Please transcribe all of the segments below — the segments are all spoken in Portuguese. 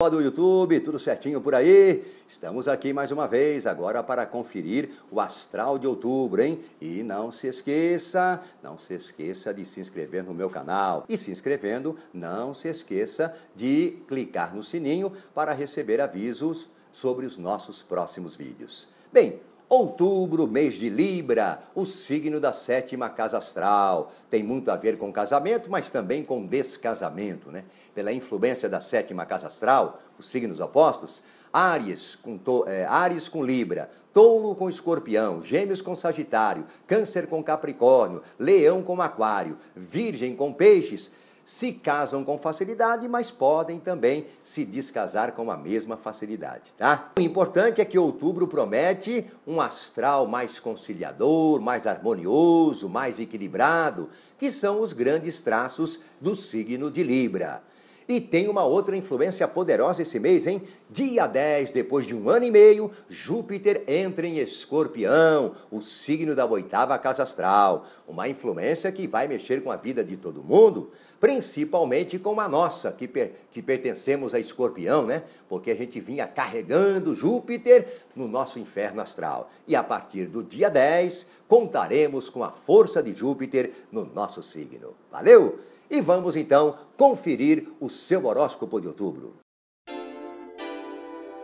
Olá do YouTube, tudo certinho por aí? Estamos aqui mais uma vez agora para conferir o astral de outubro, hein? E não se esqueça, não se esqueça de se inscrever no meu canal. E se inscrevendo, não se esqueça de clicar no sininho para receber avisos sobre os nossos próximos vídeos. Bem, Outubro, mês de Libra, o signo da sétima casa astral. Tem muito a ver com casamento, mas também com descasamento, né? Pela influência da sétima casa astral, os signos opostos, Ares com, to, é, Ares com Libra, Touro com Escorpião, Gêmeos com Sagitário, Câncer com Capricórnio, Leão com Aquário, Virgem com Peixes se casam com facilidade, mas podem também se descasar com a mesma facilidade, tá? O importante é que outubro promete um astral mais conciliador, mais harmonioso, mais equilibrado, que são os grandes traços do signo de Libra. E tem uma outra influência poderosa esse mês, hein? Dia 10, depois de um ano e meio, Júpiter entra em Escorpião, o signo da oitava casa astral. Uma influência que vai mexer com a vida de todo mundo, principalmente com a nossa, que, per que pertencemos a Escorpião, né? Porque a gente vinha carregando Júpiter no nosso inferno astral. E a partir do dia 10, contaremos com a força de Júpiter no nosso signo. Valeu? E vamos então conferir o seu horóscopo de outubro.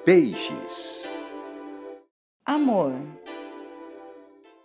Peixes. Amor.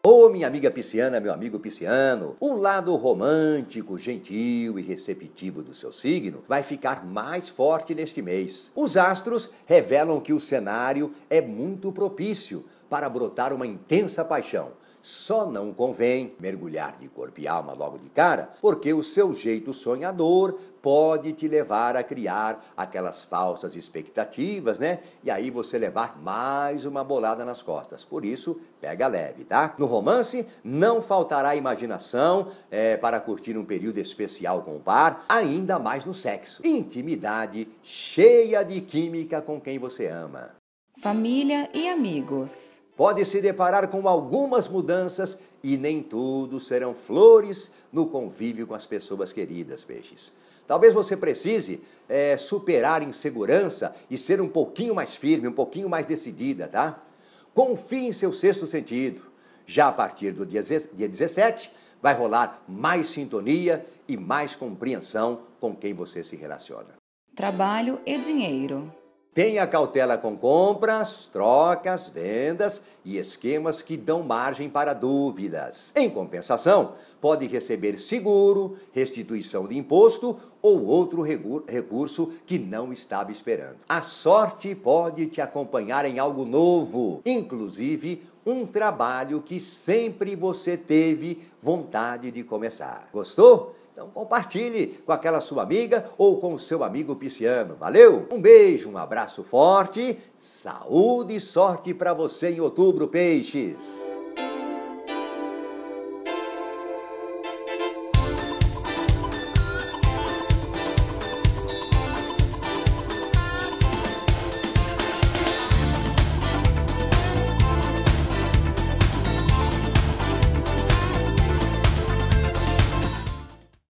Ô oh, minha amiga pisciana, meu amigo pisciano, o lado romântico, gentil e receptivo do seu signo vai ficar mais forte neste mês. Os astros revelam que o cenário é muito propício para brotar uma intensa paixão. Só não convém mergulhar de corpo e alma logo de cara, porque o seu jeito sonhador pode te levar a criar aquelas falsas expectativas, né? E aí você levar mais uma bolada nas costas. Por isso, pega leve, tá? No romance, não faltará imaginação é, para curtir um período especial com o par, ainda mais no sexo. Intimidade cheia de química com quem você ama. Família e amigos pode se deparar com algumas mudanças e nem tudo serão flores no convívio com as pessoas queridas, peixes. Talvez você precise é, superar insegurança e ser um pouquinho mais firme, um pouquinho mais decidida, tá? Confie em seu sexto sentido. Já a partir do dia, dia 17, vai rolar mais sintonia e mais compreensão com quem você se relaciona. Trabalho e dinheiro. Tenha cautela com compras, trocas, vendas e esquemas que dão margem para dúvidas. Em compensação, pode receber seguro, restituição de imposto ou outro recurso que não estava esperando. A sorte pode te acompanhar em algo novo, inclusive um trabalho que sempre você teve vontade de começar. Gostou? Então compartilhe com aquela sua amiga ou com o seu amigo pisciano. Valeu? Um beijo, um abraço forte, saúde e sorte para você em outubro, peixes!